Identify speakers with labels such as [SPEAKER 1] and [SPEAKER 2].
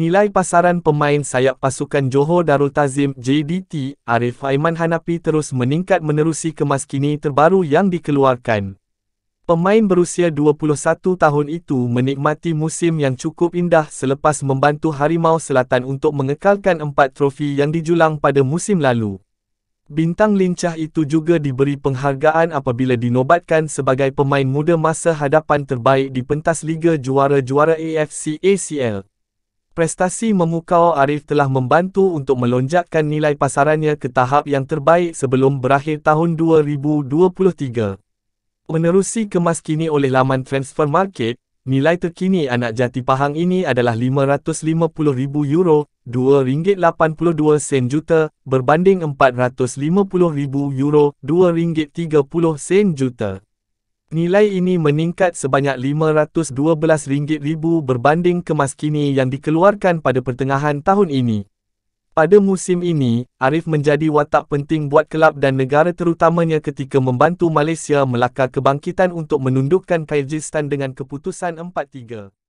[SPEAKER 1] Nilai pasaran pemain sayap pasukan Johor Darul Tazim JDT Arif Aiman Hanapi terus meningkat menerusi kemas kini terbaru yang dikeluarkan. Pemain berusia 21 tahun itu menikmati musim yang cukup indah selepas membantu Harimau Selatan untuk mengekalkan empat trofi yang dijulang pada musim lalu. Bintang lincah itu juga diberi penghargaan apabila dinobatkan sebagai pemain muda masa hadapan terbaik di pentas Liga Juara-Juara AFC ACL. Prestasi memukau Arif telah membantu untuk melonjakkan nilai pasarannya ke tahap yang terbaik sebelum berakhir tahun 2023. Menerusi kemas kini oleh laman Transfer Market, nilai terkini anak jati pahang ini adalah 550,000 euro 2 ringgit 82 sen juta berbanding 450,000 euro 2 ringgit 30 sen juta. Nilai ini meningkat sebanyak RM512,000 berbanding kemas kini yang dikeluarkan pada pertengahan tahun ini. Pada musim ini, Arif menjadi watak penting buat kelab dan negara terutamanya ketika membantu Malaysia melaka kebangkitan untuk menundukkan Kyrgyzstan dengan keputusan 4-3.